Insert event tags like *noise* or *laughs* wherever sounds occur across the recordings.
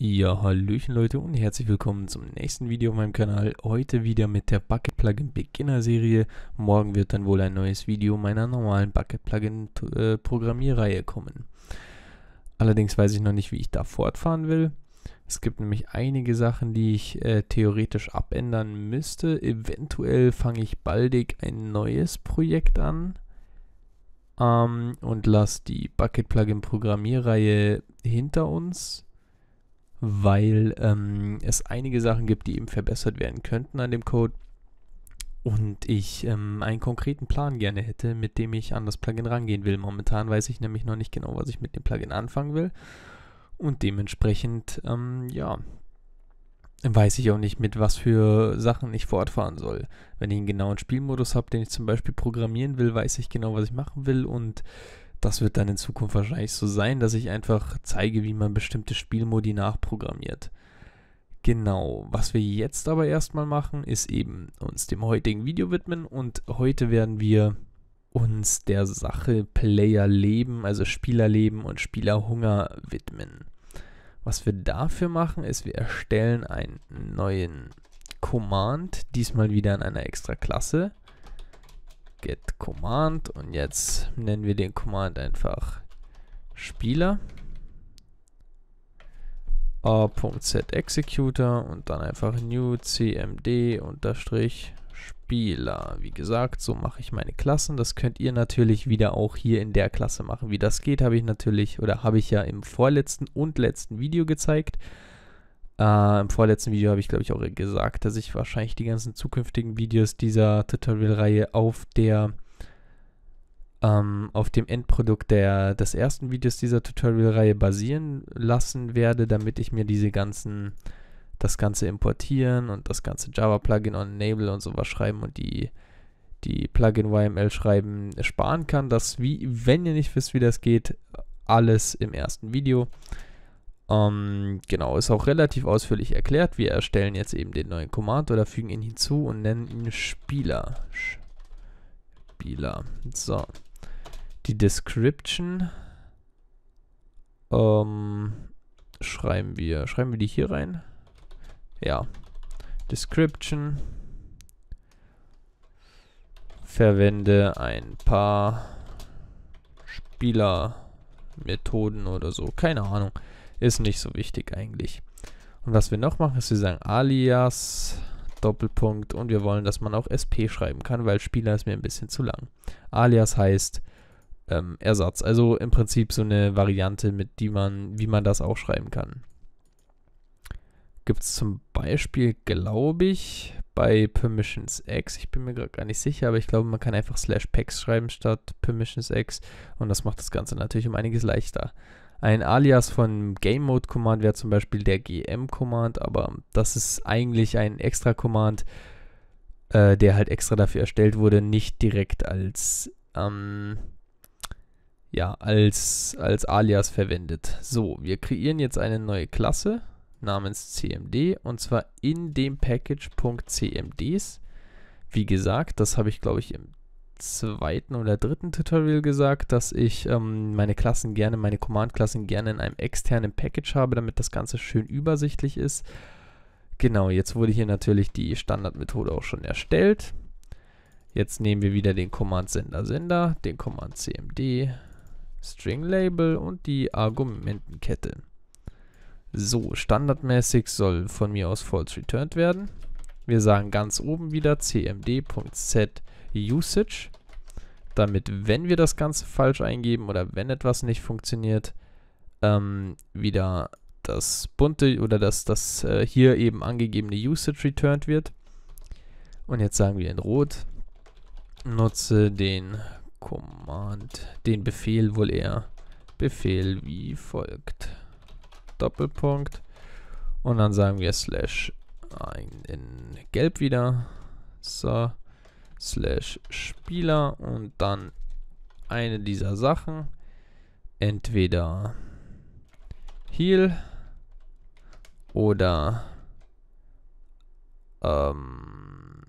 Ja, Hallöchen Leute und herzlich willkommen zum nächsten Video auf meinem Kanal. Heute wieder mit der Bucket Plugin Beginner Serie. Morgen wird dann wohl ein neues Video meiner normalen Bucket Plugin äh, Programmierreihe kommen. Allerdings weiß ich noch nicht, wie ich da fortfahren will. Es gibt nämlich einige Sachen, die ich äh, theoretisch abändern müsste. Eventuell fange ich baldig ein neues Projekt an ähm, und lasse die Bucket Plugin Programmierreihe hinter uns weil ähm, es einige Sachen gibt, die eben verbessert werden könnten an dem Code und ich ähm, einen konkreten Plan gerne hätte, mit dem ich an das Plugin rangehen will. Momentan weiß ich nämlich noch nicht genau, was ich mit dem Plugin anfangen will und dementsprechend, ähm, ja, weiß ich auch nicht, mit was für Sachen ich fortfahren soll. Wenn ich einen genauen Spielmodus habe, den ich zum Beispiel programmieren will, weiß ich genau, was ich machen will und das wird dann in Zukunft wahrscheinlich so sein, dass ich einfach zeige, wie man bestimmte Spielmodi nachprogrammiert. Genau, was wir jetzt aber erstmal machen, ist eben uns dem heutigen Video widmen und heute werden wir uns der Sache Playerleben, also Spielerleben und Spielerhunger widmen. Was wir dafür machen, ist, wir erstellen einen neuen Command, diesmal wieder in einer extra Klasse get command und jetzt nennen wir den Command einfach Spieler a.zexecutor und dann einfach new cmd unterstrich Spieler. Wie gesagt, so mache ich meine Klassen. Das könnt ihr natürlich wieder auch hier in der Klasse machen. Wie das geht, habe ich natürlich oder habe ich ja im vorletzten und letzten Video gezeigt. Äh, Im vorletzten Video habe ich, glaube ich, auch gesagt, dass ich wahrscheinlich die ganzen zukünftigen Videos dieser Tutorial-Reihe auf der ähm, auf dem Endprodukt der, des ersten Videos dieser Tutorial-Reihe basieren lassen werde, damit ich mir diese ganzen das Ganze importieren und das ganze Java-Plugin on Enable und sowas schreiben und die, die Plugin-YML schreiben sparen kann. Das, wie, wenn ihr nicht wisst, wie das geht, alles im ersten Video. Ähm, genau, ist auch relativ ausführlich erklärt. Wir erstellen jetzt eben den neuen Command oder fügen ihn hinzu und nennen ihn Spieler. Spieler. So. Die Description ähm, schreiben wir. Schreiben wir die hier rein? Ja. Description. Verwende ein paar Spielermethoden oder so. Keine Ahnung. Ist nicht so wichtig eigentlich. Und was wir noch machen, ist, wir sagen alias Doppelpunkt und wir wollen, dass man auch SP schreiben kann, weil Spieler ist mir ein bisschen zu lang. Alias heißt ähm, Ersatz. Also im Prinzip so eine Variante, mit die man, wie man das auch schreiben kann. Gibt es zum Beispiel, glaube ich, bei Permissions X, ich bin mir gerade gar nicht sicher, aber ich glaube, man kann einfach slash Packs schreiben statt Permissions X und das macht das Ganze natürlich um einiges leichter. Ein Alias von Game Mode Command wäre zum Beispiel der GM Command, aber das ist eigentlich ein extra Command, äh, der halt extra dafür erstellt wurde, nicht direkt als, ähm, ja, als, als Alias verwendet. So, wir kreieren jetzt eine neue Klasse namens CMD und zwar in dem Package.cmds. Wie gesagt, das habe ich glaube ich im zweiten oder dritten Tutorial gesagt, dass ich ähm, meine Klassen gerne, meine Command-Klassen gerne in einem externen Package habe, damit das Ganze schön übersichtlich ist. Genau, jetzt wurde hier natürlich die Standardmethode auch schon erstellt. Jetzt nehmen wir wieder den Command Sender Sender, den Command CMD, String Label und die Argumentenkette. So, standardmäßig soll von mir aus false returned werden. Wir sagen ganz oben wieder cmd.set Usage, damit wenn wir das Ganze falsch eingeben oder wenn etwas nicht funktioniert, ähm, wieder das bunte oder das, das äh, hier eben angegebene Usage returned wird. Und jetzt sagen wir in Rot, nutze den Command, den Befehl wohl eher, Befehl wie folgt. Doppelpunkt. Und dann sagen wir slash in gelb wieder. So slash Spieler und dann eine dieser Sachen. Entweder Heal oder ähm,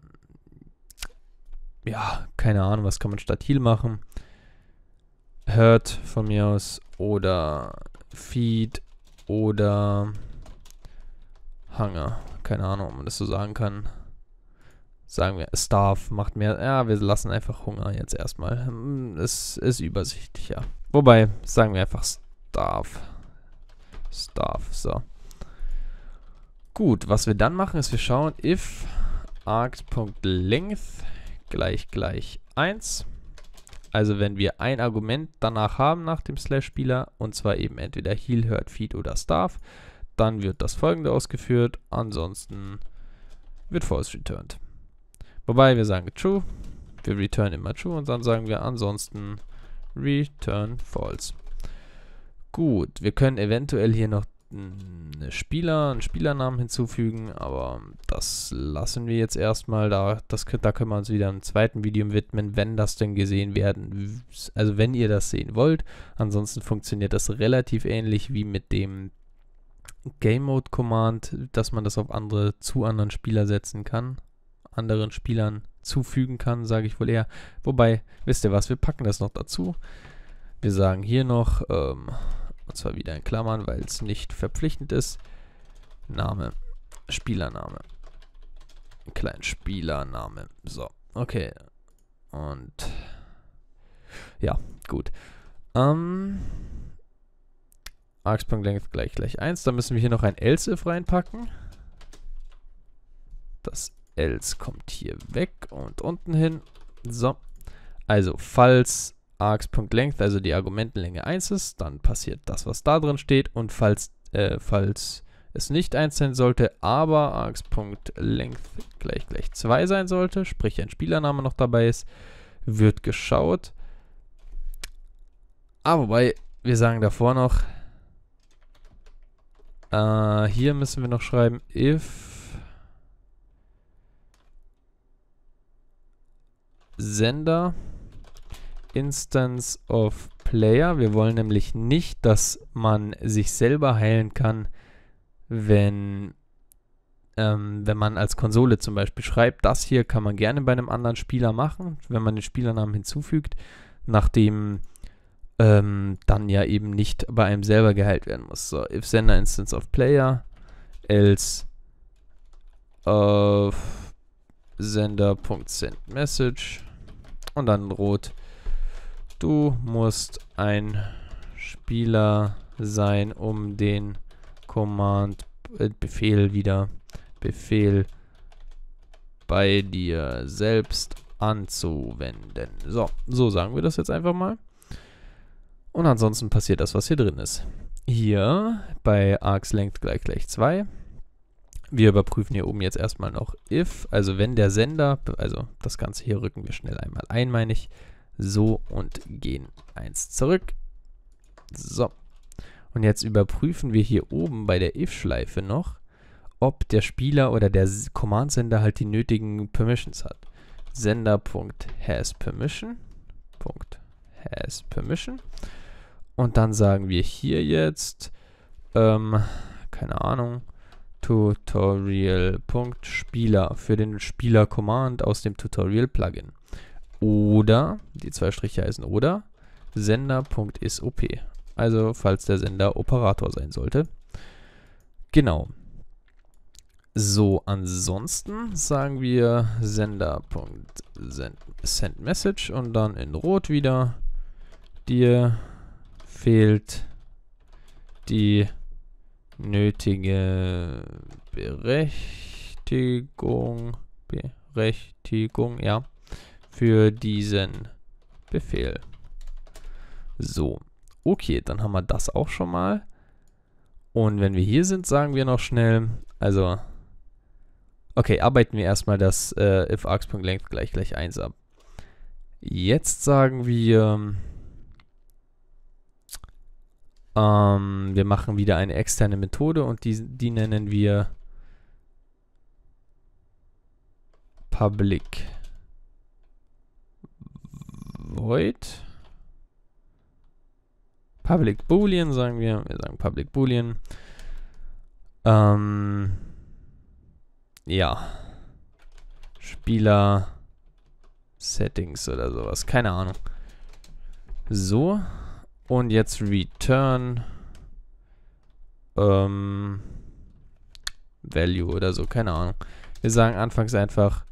ja, keine Ahnung, was kann man statt Heal machen. Hurt von mir aus oder Feed oder Hanger. Keine Ahnung, ob man das so sagen kann sagen wir, Staff macht mehr. Ja, wir lassen einfach Hunger jetzt erstmal. Hm, es ist übersichtlicher. Wobei, sagen wir einfach Staff. Staff, so. Gut, was wir dann machen, ist, wir schauen if args.length gleich gleich 1. Also wenn wir ein Argument danach haben nach dem Slash-Spieler, und zwar eben entweder Heal, Hurt, Feed oder Staff, dann wird das folgende ausgeführt, ansonsten wird False returned. Wobei wir sagen true, wir return immer true und dann sagen wir ansonsten return false. Gut, wir können eventuell hier noch einen Spieler, einen Spielernamen hinzufügen, aber das lassen wir jetzt erstmal. Da, das, da können wir uns wieder einem zweiten Video widmen, wenn das denn gesehen werden, also wenn ihr das sehen wollt. Ansonsten funktioniert das relativ ähnlich wie mit dem Game Mode Command, dass man das auf andere, zu anderen Spieler setzen kann anderen Spielern zufügen kann, sage ich wohl eher. Wobei, wisst ihr was, wir packen das noch dazu. Wir sagen hier noch, ähm, und zwar wieder in Klammern, weil es nicht verpflichtend ist, Name, Spielername. Klein Spielername. So, okay. Und ja, gut. Ähm, Argspunkt gleich gleich 1. Dann müssen wir hier noch ein Else reinpacken. Das else kommt hier weg und unten hin. So. Also, falls args.length, also die Argumentenlänge 1 ist, dann passiert das, was da drin steht. Und falls, äh, falls es nicht 1 sein sollte, aber args.length gleich gleich 2 sein sollte, sprich ein Spielername noch dabei ist, wird geschaut. Aber wobei, wir sagen davor noch, äh, hier müssen wir noch schreiben, if Sender Instance of Player. Wir wollen nämlich nicht, dass man sich selber heilen kann, wenn, ähm, wenn man als Konsole zum Beispiel schreibt, das hier kann man gerne bei einem anderen Spieler machen, wenn man den Spielernamen hinzufügt, nachdem ähm, dann ja eben nicht bei einem selber geheilt werden muss. So, if Sender Instance of Player, else of Sender.sendMessage. Und dann rot. Du musst ein Spieler sein, um den Command äh, Befehl wieder Befehl bei dir selbst anzuwenden. So, so sagen wir das jetzt einfach mal. Und ansonsten passiert das, was hier drin ist. Hier bei Arcs Length gleich gleich 2 wir überprüfen hier oben jetzt erstmal noch if, also wenn der Sender, also das Ganze hier rücken wir schnell einmal ein, meine ich, so und gehen eins zurück. So. Und jetzt überprüfen wir hier oben bei der if-Schleife noch, ob der Spieler oder der Command-Sender halt die nötigen Permissions hat. Sender.hasPermission.hasPermission. Und dann sagen wir hier jetzt, ähm, keine Ahnung, Tutorial.Spieler für den Spieler-Command aus dem Tutorial-Plugin. Oder, die zwei Striche heißen oder, Sender.isop. Also, falls der Sender Operator sein sollte. Genau. So, ansonsten sagen wir Sender.sendMessage und dann in Rot wieder. Dir fehlt die nötige Berechtigung, Berechtigung, ja, für diesen Befehl. So, okay, dann haben wir das auch schon mal. Und wenn wir hier sind, sagen wir noch schnell, also, okay, arbeiten wir erstmal das äh, if args.length gleich gleich 1 ab. Jetzt sagen wir, ähm, wir machen wieder eine externe Methode und die, die nennen wir public void public boolean sagen wir. Wir sagen public boolean. Ähm, ja. Spieler Settings oder sowas. Keine Ahnung. So. Und jetzt return ähm, value oder so, keine Ahnung. Wir sagen anfangs einfach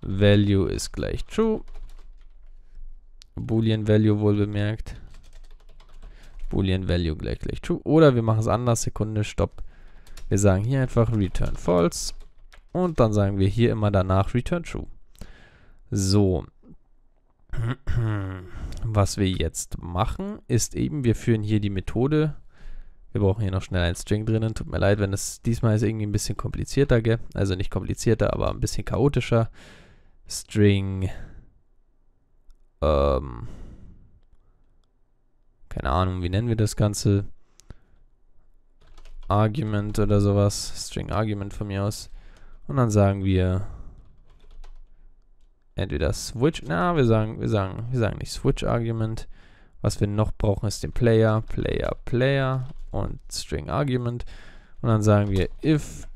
value ist gleich true. Boolean value wohl bemerkt. Boolean value gleich gleich true. Oder wir machen es anders, Sekunde, stopp. Wir sagen hier einfach return false. Und dann sagen wir hier immer danach return true. So. *clears throat* was wir jetzt machen, ist eben, wir führen hier die Methode. Wir brauchen hier noch schnell einen String drinnen. Tut mir leid, wenn es diesmal ist irgendwie ein bisschen komplizierter, gell? Also nicht komplizierter, aber ein bisschen chaotischer. String. Ähm, keine Ahnung, wie nennen wir das Ganze? Argument oder sowas. String Argument von mir aus. Und dann sagen wir entweder Switch, na, wir sagen, wir sagen, wir sagen nicht Switch Argument. Was wir noch brauchen, ist den Player, Player, Player und String Argument. Und dann sagen wir if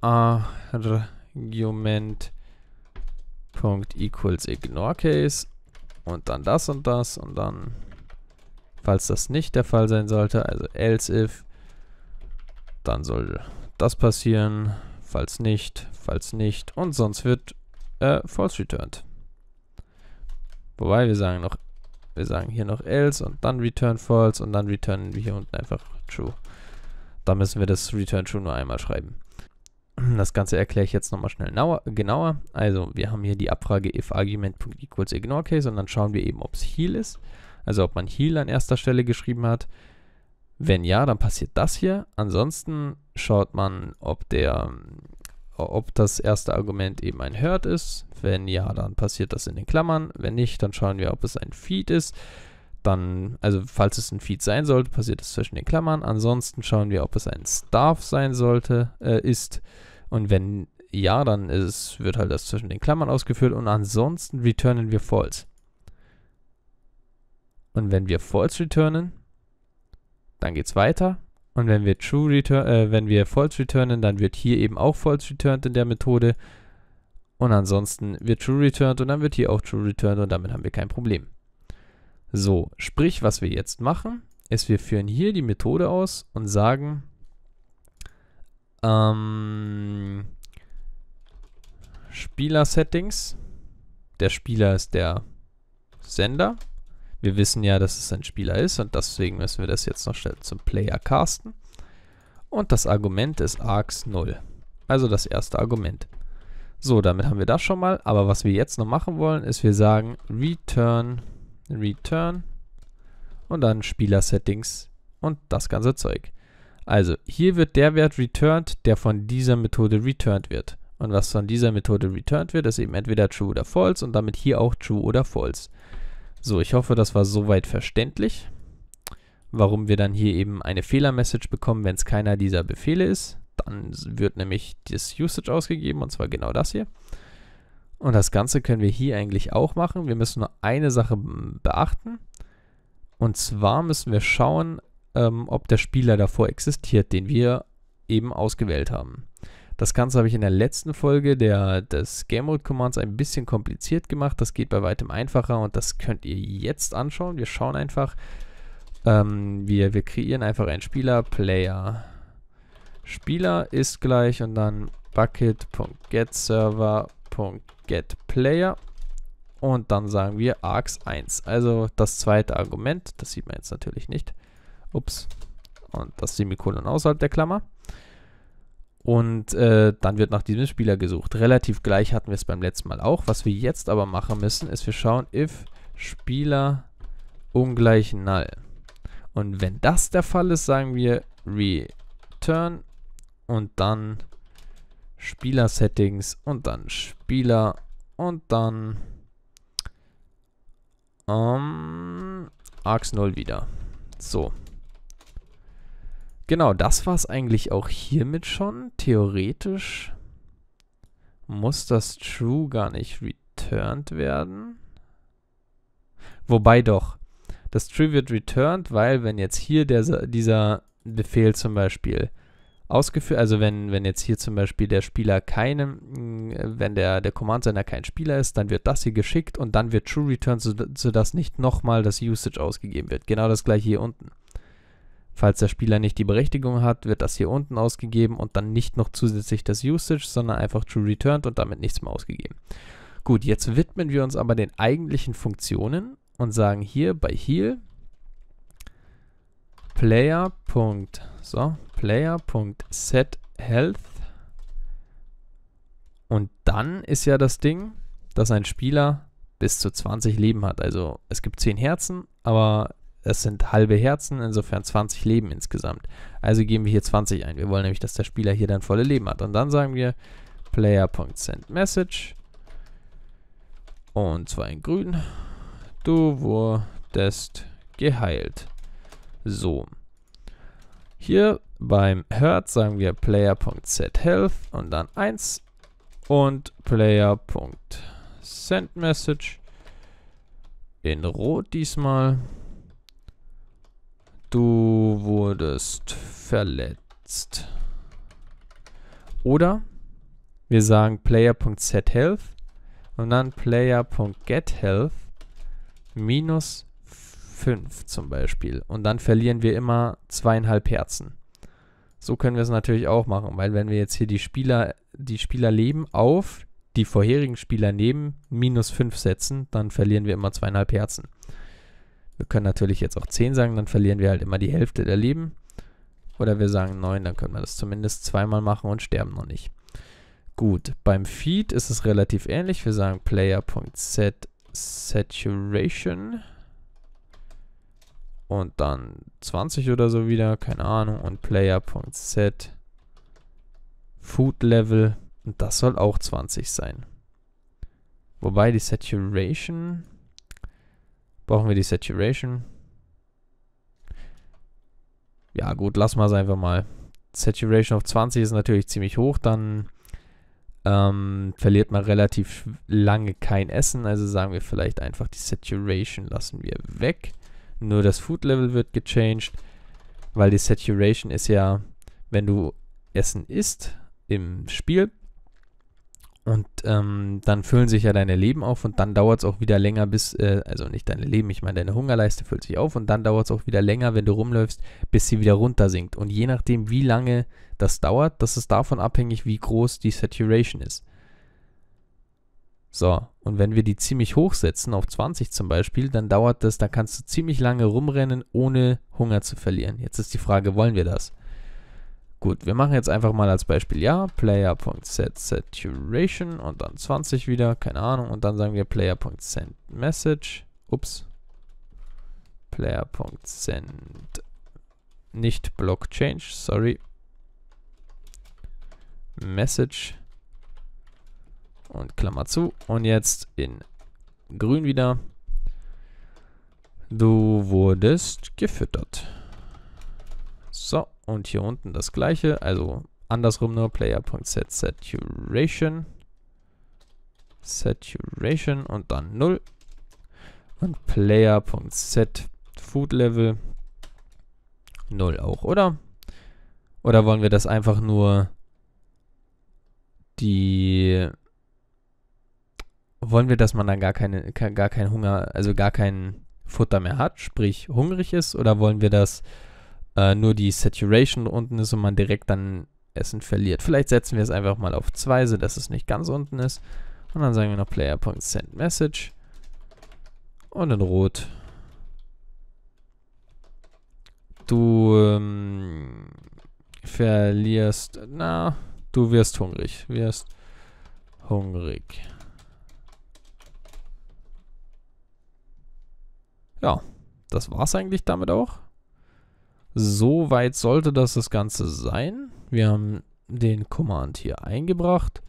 Argument Punkt equals ignore case und dann das und das und dann, falls das nicht der Fall sein sollte, also else if, dann soll das passieren falls nicht, falls nicht und sonst wird äh, false returned. Wobei wir sagen noch, wir sagen hier noch else und dann return false und dann returnen wir hier unten einfach true. Da müssen wir das return true nur einmal schreiben. Das Ganze erkläre ich jetzt nochmal schnell genauer. Also wir haben hier die Abfrage if argument.equals ignore case und dann schauen wir eben, ob es heal ist. Also ob man heal an erster Stelle geschrieben hat. Wenn ja, dann passiert das hier. Ansonsten schaut man, ob der ob das erste Argument eben ein Herd ist. Wenn ja, dann passiert das in den Klammern. Wenn nicht, dann schauen wir, ob es ein Feed ist. Dann, also falls es ein Feed sein sollte, passiert es zwischen den Klammern. Ansonsten schauen wir, ob es ein Staff sein sollte, äh, ist. Und wenn ja, dann ist, wird halt das zwischen den Klammern ausgeführt. Und ansonsten returnen wir false. Und wenn wir false returnen, dann geht es weiter. Und wenn wir True Return, äh, wenn wir False returnen, dann wird hier eben auch False returned in der Methode. Und ansonsten wird True returned und dann wird hier auch True returned und damit haben wir kein Problem. So, sprich, was wir jetzt machen, ist, wir führen hier die Methode aus und sagen, ähm, Spieler-Settings. Der Spieler ist der Sender. Wir wissen ja, dass es ein Spieler ist und deswegen müssen wir das jetzt noch schnell zum Player casten. Und das Argument ist args 0. Also das erste Argument. So, damit haben wir das schon mal. Aber was wir jetzt noch machen wollen, ist wir sagen return, return und dann Spieler-Settings und das ganze Zeug. Also hier wird der Wert returned, der von dieser Methode returned wird. Und was von dieser Methode returned wird, ist eben entweder true oder false und damit hier auch true oder false. So, ich hoffe, das war soweit verständlich, warum wir dann hier eben eine Fehlermessage bekommen, wenn es keiner dieser Befehle ist. Dann wird nämlich das Usage ausgegeben, und zwar genau das hier. Und das Ganze können wir hier eigentlich auch machen. Wir müssen nur eine Sache beachten. Und zwar müssen wir schauen, ähm, ob der Spieler davor existiert, den wir eben ausgewählt haben. Das Ganze habe ich in der letzten Folge der, des Game Mode Commands ein bisschen kompliziert gemacht. Das geht bei weitem einfacher und das könnt ihr jetzt anschauen. Wir schauen einfach, ähm, wir, wir kreieren einfach einen Spieler, Player. Spieler ist gleich und dann bucket.getServer.getPlayer und dann sagen wir args1. Also das zweite Argument, das sieht man jetzt natürlich nicht. Ups. Und das Semikolon außerhalb der Klammer. Und äh, dann wird nach diesem Spieler gesucht. Relativ gleich hatten wir es beim letzten Mal auch. Was wir jetzt aber machen müssen, ist wir schauen, if Spieler ungleich null. Und wenn das der Fall ist, sagen wir return und dann Spieler Settings und dann Spieler und dann ähm, um, args 0 wieder. So. Genau, das war es eigentlich auch hiermit schon. Theoretisch muss das True gar nicht returned werden. Wobei doch, das True wird returned, weil wenn jetzt hier der, dieser Befehl zum Beispiel ausgeführt, also wenn, wenn jetzt hier zum Beispiel der Spieler keinem, äh, wenn der, der Command-Sender kein Spieler ist, dann wird das hier geschickt und dann wird True returned, sodass nicht nochmal das Usage ausgegeben wird. Genau das gleiche hier unten. Falls der Spieler nicht die Berechtigung hat, wird das hier unten ausgegeben und dann nicht noch zusätzlich das Usage, sondern einfach True Returned und damit nichts mehr ausgegeben. Gut, jetzt widmen wir uns aber den eigentlichen Funktionen und sagen hier bei Heal Player. So, Player.set und dann ist ja das Ding, dass ein Spieler bis zu 20 Leben hat. Also es gibt 10 Herzen, aber es sind halbe Herzen, insofern 20 Leben insgesamt. Also geben wir hier 20 ein. Wir wollen nämlich, dass der Spieler hier dann volle Leben hat. Und dann sagen wir Player.sendMessage und zwar in grün. Du wurdest geheilt. So. Hier beim Hurt sagen wir Player.setHealth und dann 1 und Player.sendMessage in rot diesmal. Du wurdest verletzt. Oder wir sagen player.setHealth und dann player.getHealth minus 5 zum Beispiel. Und dann verlieren wir immer zweieinhalb Herzen. So können wir es natürlich auch machen, weil wenn wir jetzt hier die Spieler, die Spieler leben auf die vorherigen Spieler neben minus 5 setzen, dann verlieren wir immer zweieinhalb Herzen. Wir können natürlich jetzt auch 10 sagen, dann verlieren wir halt immer die Hälfte der Leben. Oder wir sagen 9, dann können wir das zumindest zweimal machen und sterben noch nicht. Gut, beim Feed ist es relativ ähnlich. Wir sagen Player.set Saturation und dann 20 oder so wieder, keine Ahnung, und Player.set Food Level und das soll auch 20 sein. Wobei die Saturation Brauchen wir die Saturation? Ja gut, lassen wir es einfach mal. Saturation auf 20 ist natürlich ziemlich hoch, dann ähm, verliert man relativ lange kein Essen. Also sagen wir vielleicht einfach die Saturation lassen wir weg. Nur das Food Level wird gechanged, weil die Saturation ist ja, wenn du Essen isst im Spiel, und ähm, dann füllen sich ja deine Leben auf und dann dauert es auch wieder länger, bis, äh, also nicht deine Leben, ich meine, deine Hungerleiste füllt sich auf und dann dauert es auch wieder länger, wenn du rumläufst, bis sie wieder runtersinkt. Und je nachdem, wie lange das dauert, das ist davon abhängig, wie groß die Saturation ist. So, und wenn wir die ziemlich hoch setzen, auf 20 zum Beispiel, dann dauert das, dann kannst du ziemlich lange rumrennen, ohne Hunger zu verlieren. Jetzt ist die Frage, wollen wir das? Gut, wir machen jetzt einfach mal als Beispiel, ja, player.setSaturation und dann 20 wieder, keine Ahnung, und dann sagen wir Player.send ups, Player.send nicht Blockchange, sorry, Message und Klammer zu und jetzt in grün wieder, du wurdest gefüttert. Und hier unten das gleiche, also andersrum nur player.setSaturation Saturation. und dann 0. Und player.setFoodLevel 0 auch, oder? Oder wollen wir das einfach nur die wollen wir, dass man dann gar keine, gar keinen Hunger, also gar kein Futter mehr hat, sprich hungrig ist, oder wollen wir das äh, nur die Saturation unten ist und man direkt dann Essen verliert. Vielleicht setzen wir es einfach mal auf 2, sodass es nicht ganz unten ist. Und dann sagen wir noch Player.sendMessage und in Rot. Du ähm, verlierst, na, du wirst hungrig, wirst hungrig. Ja, das war's eigentlich damit auch. Soweit sollte das das Ganze sein. Wir haben den Command hier eingebracht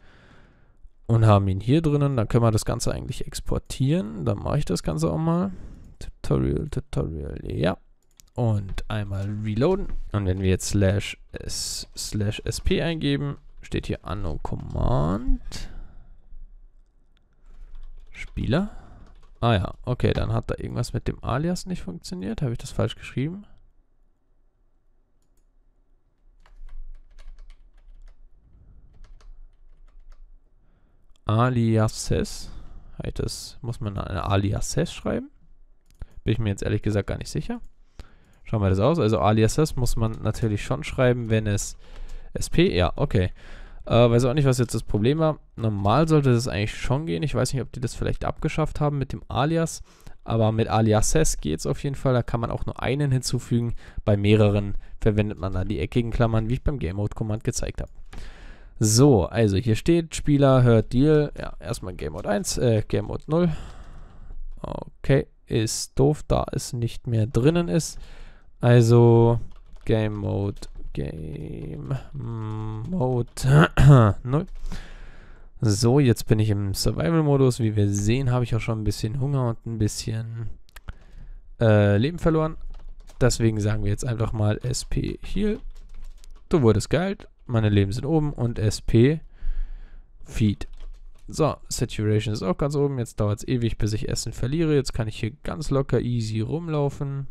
und haben ihn hier drinnen. Dann können wir das Ganze eigentlich exportieren. Dann mache ich das Ganze auch mal. Tutorial, Tutorial, ja. Und einmal reloaden. Und wenn wir jetzt slash, s, slash sp eingeben, steht hier Anno Command. Spieler. Ah ja, okay, dann hat da irgendwas mit dem Alias nicht funktioniert. Habe ich das falsch geschrieben? Aliases. Heißt Das muss man Aliases schreiben. Bin ich mir jetzt ehrlich gesagt gar nicht sicher. Schauen wir das aus. Also Aliases muss man natürlich schon schreiben, wenn es SP, ja, okay. Äh, weiß auch nicht, was jetzt das Problem war. Normal sollte das eigentlich schon gehen. Ich weiß nicht, ob die das vielleicht abgeschafft haben mit dem Alias. Aber mit Aliases geht es auf jeden Fall. Da kann man auch nur einen hinzufügen. Bei mehreren verwendet man dann die eckigen Klammern, wie ich beim Game Mode Command gezeigt habe. So, also hier steht, Spieler hört Deal. Ja, erstmal Game Mode 1, äh, Game Mode 0. Okay, ist doof, da es nicht mehr drinnen ist. Also Game Mode, Game Mode 0. *clears throat* So, jetzt bin ich im Survival-Modus. Wie wir sehen, habe ich auch schon ein bisschen Hunger und ein bisschen äh, Leben verloren. Deswegen sagen wir jetzt einfach mal SP Heal. Du wurdest geheilt meine Leben sind oben und SP Feed. So, Saturation ist auch ganz oben. Jetzt dauert es ewig, bis ich Essen verliere. Jetzt kann ich hier ganz locker easy rumlaufen.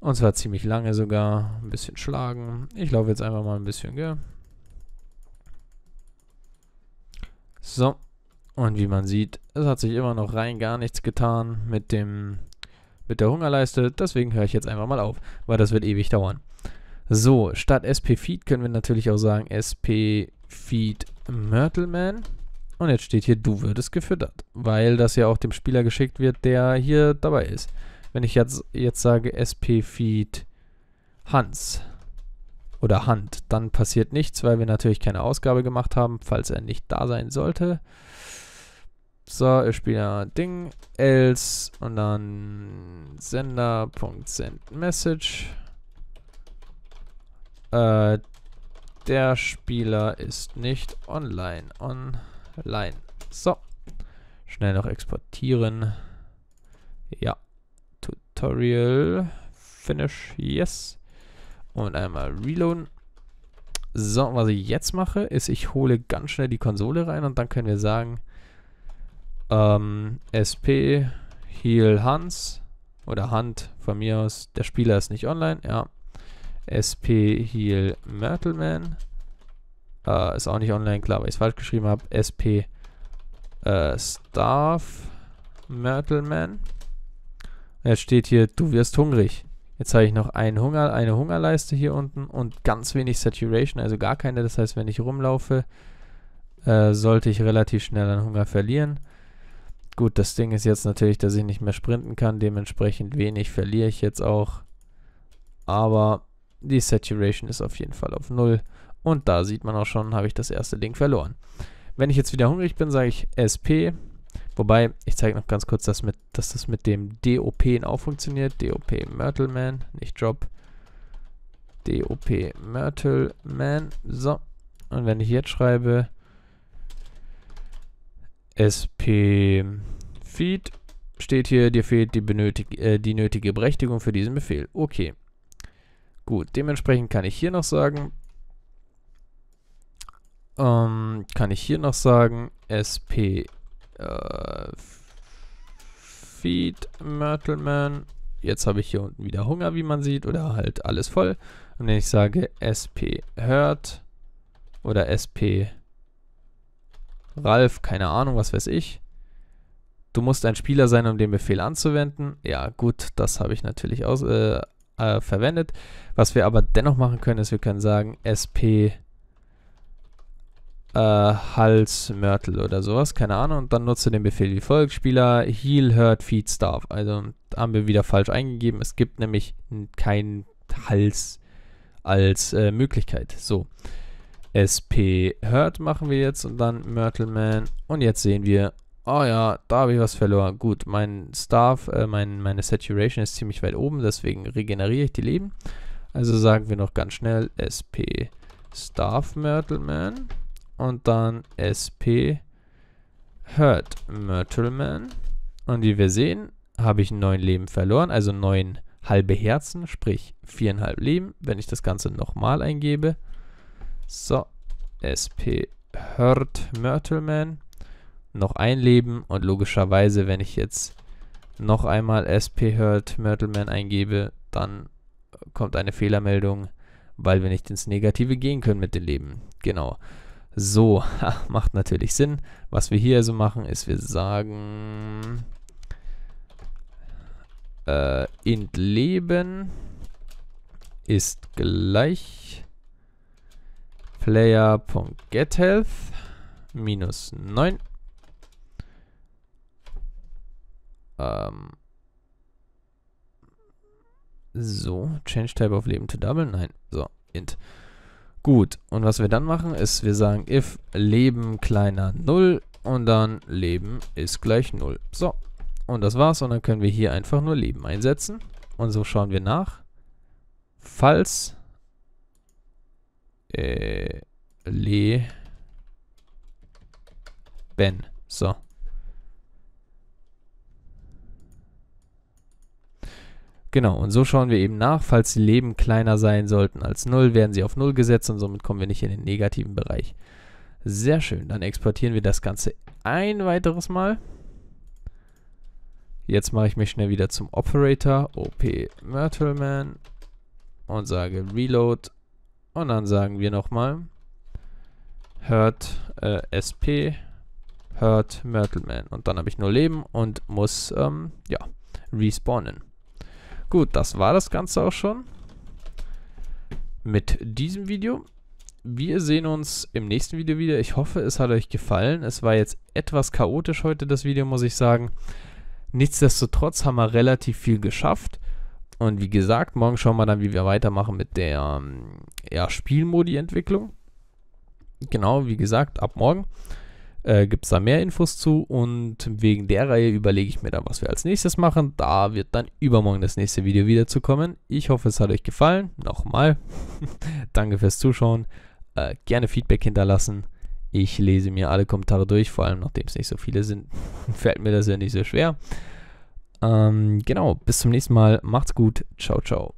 Und zwar ziemlich lange sogar. Ein bisschen schlagen. Ich laufe jetzt einfach mal ein bisschen, gell? So. Und wie man sieht, es hat sich immer noch rein gar nichts getan mit dem mit der Hungerleiste. Deswegen höre ich jetzt einfach mal auf, weil das wird ewig dauern. So, statt SP Feed können wir natürlich auch sagen SP Feed Myrtleman. Und jetzt steht hier, du würdest gefüttert, weil das ja auch dem Spieler geschickt wird, der hier dabei ist. Wenn ich jetzt, jetzt sage SP Feed Hans oder Hand, dann passiert nichts, weil wir natürlich keine Ausgabe gemacht haben, falls er nicht da sein sollte. So, ich spiele Ding, else und dann Sender.sendMessage. Äh, der Spieler ist nicht online. Online. So. Schnell noch exportieren. Ja. Tutorial. Finish. Yes. Und einmal reloaden. So, was ich jetzt mache, ist, ich hole ganz schnell die Konsole rein und dann können wir sagen, ähm, SP, Heal Hans oder Hand von mir aus. Der Spieler ist nicht online, ja. SP Heal Myrtleman. Äh, ist auch nicht online, klar, weil ich es falsch geschrieben habe. SP äh, Starf Myrtleman. Jetzt steht hier, du wirst hungrig. Jetzt habe ich noch einen Hunger, eine Hungerleiste hier unten und ganz wenig Saturation, also gar keine. Das heißt, wenn ich rumlaufe, äh, sollte ich relativ schnell an Hunger verlieren. Gut, das Ding ist jetzt natürlich, dass ich nicht mehr sprinten kann. Dementsprechend wenig verliere ich jetzt auch. Aber die Saturation ist auf jeden Fall auf 0. Und da sieht man auch schon, habe ich das erste Ding verloren. Wenn ich jetzt wieder hungrig bin, sage ich SP. Wobei, ich zeige noch ganz kurz, dass, mit, dass das mit dem DOP auch funktioniert. DOP Myrtleman, nicht Drop. DOP Myrtleman. So. Und wenn ich jetzt schreibe SP Feed, steht hier, dir fehlt die, benötig, äh, die nötige Berechtigung für diesen Befehl. Okay. Gut, dementsprechend kann ich hier noch sagen, ähm, kann ich hier noch sagen, SP äh, Feed Myrtleman. Jetzt habe ich hier unten wieder Hunger, wie man sieht, oder halt alles voll. Und wenn ich sage SP Hurt oder SP Ralf, keine Ahnung, was weiß ich. Du musst ein Spieler sein, um den Befehl anzuwenden. Ja, gut, das habe ich natürlich aus, äh, äh, verwendet. Was wir aber dennoch machen können, ist, wir können sagen SP äh, Halsmörtel oder sowas, keine Ahnung. Und dann nutze den Befehl wie folgt: Spieler Heal Hurt Feed Starve. Also haben wir wieder falsch eingegeben. Es gibt nämlich keinen Hals als äh, Möglichkeit. So. SP Hurt machen wir jetzt und dann Mörtelman. Und jetzt sehen wir, oh ja, da habe ich was verloren. Gut, mein Staff, äh, mein, meine Saturation ist ziemlich weit oben, deswegen regeneriere ich die Leben. Also sagen wir noch ganz schnell SP Staff Myrtleman und dann SP Hurt Myrtleman. Und wie wir sehen, habe ich neun Leben verloren, also neun halbe Herzen, sprich viereinhalb Leben. Wenn ich das Ganze nochmal eingebe, so, SP Hurt Myrtleman noch ein Leben Und logischerweise, wenn ich jetzt noch einmal SP Hurt Myrtleman eingebe, dann kommt eine Fehlermeldung, weil wir nicht ins Negative gehen können mit den Leben. Genau. So, *laughs* macht natürlich Sinn. Was wir hier also machen, ist, wir sagen äh, int Leben ist gleich player.getHealth minus 9 Ähm so, Change Type of Leben to Double? Nein, so, int. Gut, und was wir dann machen, ist, wir sagen if Leben kleiner 0 und dann Leben ist gleich 0. So, und das war's. Und dann können wir hier einfach nur Leben einsetzen. Und so schauen wir nach. Falls äh, Leben. So. Genau, und so schauen wir eben nach, falls die Leben kleiner sein sollten als 0, werden sie auf 0 gesetzt und somit kommen wir nicht in den negativen Bereich. Sehr schön, dann exportieren wir das Ganze ein weiteres Mal. Jetzt mache ich mich schnell wieder zum Operator, OP Myrtleman und sage Reload und dann sagen wir nochmal Hurt äh, SP Hurt Myrtleman und dann habe ich nur Leben und muss ähm, ja respawnen. Gut, das war das Ganze auch schon mit diesem Video. Wir sehen uns im nächsten Video wieder. Ich hoffe, es hat euch gefallen. Es war jetzt etwas chaotisch heute, das Video, muss ich sagen. Nichtsdestotrotz haben wir relativ viel geschafft. Und wie gesagt, morgen schauen wir dann, wie wir weitermachen mit der ähm, ja, Spielmodi-Entwicklung. Genau, wie gesagt, ab morgen. Äh, gibt es da mehr Infos zu und wegen der Reihe überlege ich mir dann, was wir als nächstes machen. Da wird dann übermorgen das nächste Video wieder zu kommen. Ich hoffe, es hat euch gefallen. Nochmal, *laughs* danke fürs Zuschauen. Äh, gerne Feedback hinterlassen. Ich lese mir alle Kommentare durch, vor allem nachdem es nicht so viele sind, *laughs* fällt mir das ja nicht so schwer. Ähm, genau, bis zum nächsten Mal. Macht's gut. Ciao, ciao.